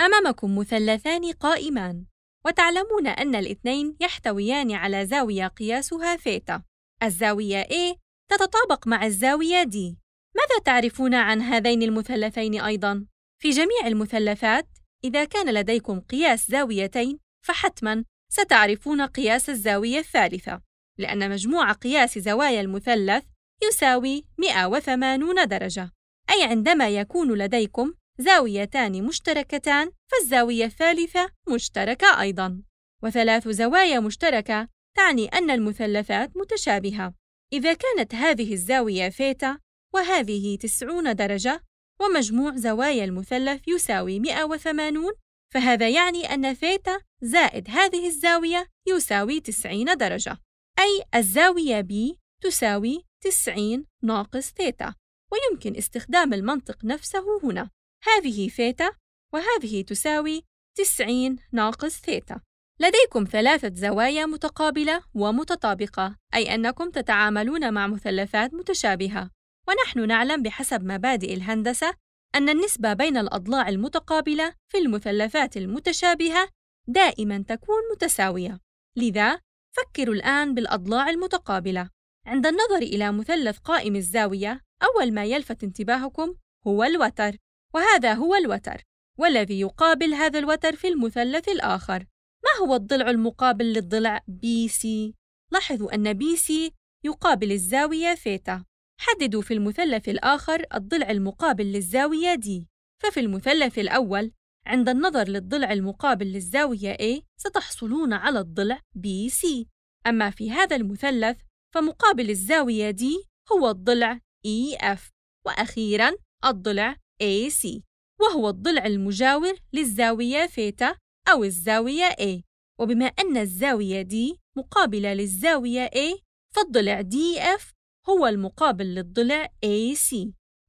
أمامكم مثلثان قائمان وتعلمون أن الاثنين يحتويان على زاوية قياسها ثيتا الزاوية A تتطابق مع الزاوية D ماذا تعرفون عن هذين المثلثين أيضاً؟ في جميع المثلثات إذا كان لديكم قياس زاويتين فحتماً ستعرفون قياس الزاوية الثالثة لأن مجموع قياس زوايا المثلث يساوي 180 درجة أي عندما يكون لديكم زاويتان مشتركتان فالزاوية الثالثة مشتركة أيضًا، وثلاث زوايا مشتركة تعني أن المثلثات متشابهة. إذا كانت هذه الزاوية ثيتا وهذه 90 درجة ومجموع زوايا المثلث يساوي 180 فهذا يعني أن ثيتا زائد هذه الزاوية يساوي 90 درجة أي الزاوية B تساوي 90 ناقص ثيتا ويمكن استخدام المنطق نفسه هنا هذه ثيتا وهذه تساوي 90 ناقص ثيتا لديكم ثلاثة زوايا متقابلة ومتطابقة أي أنكم تتعاملون مع مثلثات متشابهة ونحن نعلم بحسب مبادئ الهندسة أن النسبة بين الأضلاع المتقابلة في المثلثات المتشابهة دائما تكون متساوية لذا فكروا الآن بالأضلاع المتقابلة عند النظر إلى مثلث قائم الزاوية أول ما يلفت انتباهكم هو الوتر وهذا هو الوتر والذي يقابل هذا الوتر في المثلث الآخر ما هو الضلع المقابل للضلع BC؟ لاحظوا أن BC يقابل الزاوية ثيتا حددوا في المثلث الآخر الضلع المقابل للزاوية D ففي المثلث الأول عند النظر للضلع المقابل للزاوية A ستحصلون على الضلع BC أما في هذا المثلث فمقابل الزاوية D هو الضلع EF وأخيراً الضلع AC وهو الضلع المجاور للزاوية فيتا أو الزاوية A وبما أن الزاوية D مقابلة للزاوية A فالضلع DF هو المقابل للضلع AC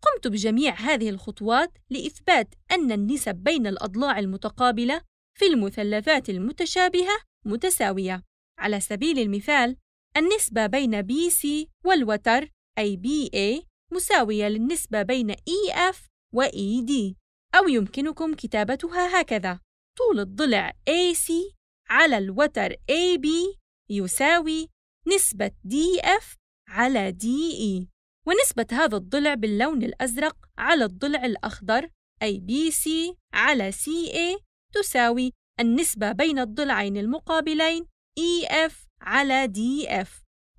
قمت بجميع هذه الخطوات لإثبات أن النسب بين الأضلاع المتقابلة في المثلثات المتشابهة متساوية على سبيل المثال النسبة بين BC والوتر أي BA مساوية للنسبة بين EF و ED أو يمكنكم كتابتها هكذا طول الضلع AC على الوتر AB يساوي نسبة DF على DE ونسبة هذا الضلع باللون الأزرق على الضلع الأخضر أي BC على CA تساوي النسبة بين الضلعين المقابلين EF على DF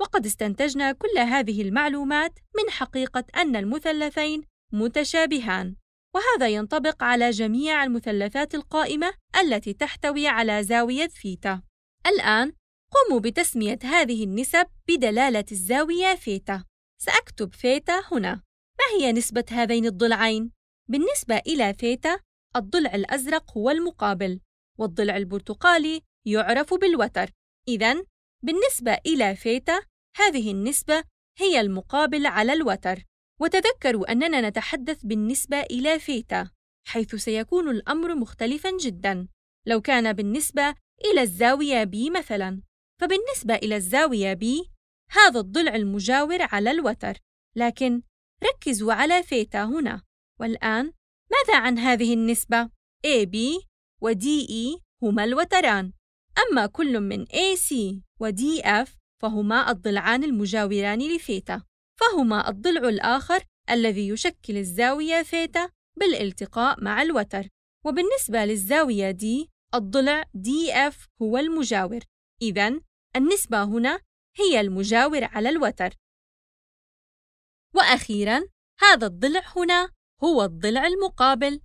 وقد استنتجنا كل هذه المعلومات من حقيقة أن المثلثين متشابهان وهذا ينطبق على جميع المثلثات القائمة التي تحتوي على زاوية ثيتا الآن قوموا بتسمية هذه النسب بدلالة الزاوية ثيتا سأكتب ثيتا هنا ما هي نسبة هذين الضلعين؟ بالنسبة إلى ثيتا الضلع الأزرق هو المقابل والضلع البرتقالي يعرف بالوتر إذا بالنسبة إلى ثيتا هذه النسبة هي المقابل على الوتر وتذكروا أننا نتحدث بالنسبة إلى فيتا حيث سيكون الأمر مختلفا جدا لو كان بالنسبة إلى الزاوية B مثلا فبالنسبة إلى الزاوية B هذا الضلع المجاور على الوتر لكن ركزوا على فيتا هنا والآن ماذا عن هذه النسبة؟ AB و DE هما الوتران أما كل من AC و DF e فهما الضلعان المجاوران لفيتا فهما الضلع الآخر الذي يشكل الزاوية ثيتا بالالتقاء مع الوتر وبالنسبة للزاوية دي الضلع دي اف هو المجاور إذا النسبة هنا هي المجاور على الوتر وأخيرا هذا الضلع هنا هو الضلع المقابل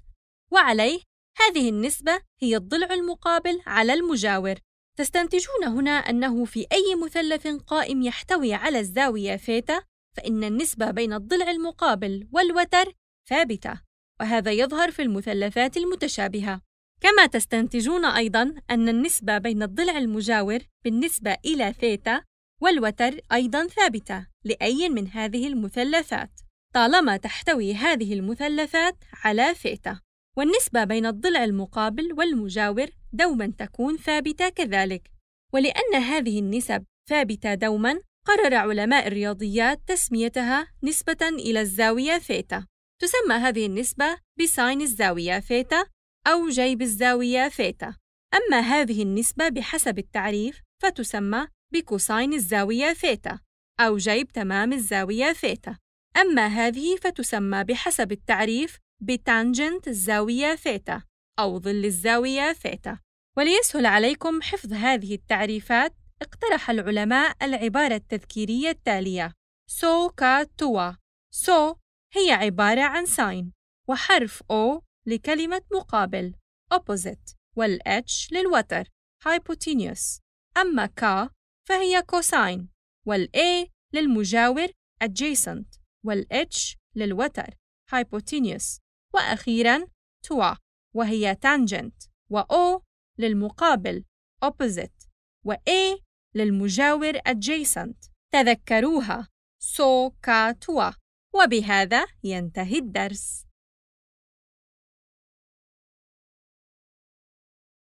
وعليه هذه النسبة هي الضلع المقابل على المجاور تستنتجون هنا أنه في أي مثلث قائم يحتوي على الزاوية ثيتا فإن النسبة بين الضلع المقابل والوتر ثابتة، وهذا يظهر في المثلثات المتشابهة. كما تستنتجون أيضًا أن النسبة بين الضلع المجاور بالنسبة إلى ثيتا والوتر أيضًا ثابتة لأي من هذه المثلثات، طالما تحتوي هذه المثلثات على ثيتا. والنسبة بين الضلع المقابل والمجاور دوما تكون ثابتة كذلك، ولأن هذه النسب ثابتة دوما قرر علماء الرياضيات تسميتها نسبة إلى الزاوية ثيتا تسمى هذه النسبة بساين الزاوية ثيتا أو جيب الزاوية ثيتا أما هذه النسبة بحسب التعريف فتسمى بكوساين الزاوية ثيتا أو جيب تمام الزاوية ثيتا أما هذه فتسمى بحسب التعريف بتانجنت الزاوية ثيتا أو ظل الزاوية ثيتا وليسهل عليكم حفظ هذه التعريفات اقترح العلماء العبارة التذكيرية التالية سو كا توا سو هي عبارة عن ساين وحرف أو لكلمة مقابل opposite والإتش للوتر hypotenuse أما كا فهي كوساين والأي للمجاور adjacent والإتش للوتر hypotenuse وأخيرا توا وهي tangent وأو للمقابل opposite وأي للمجاور adjacent تذكروها سو كاتوا وبهذا ينتهي الدرس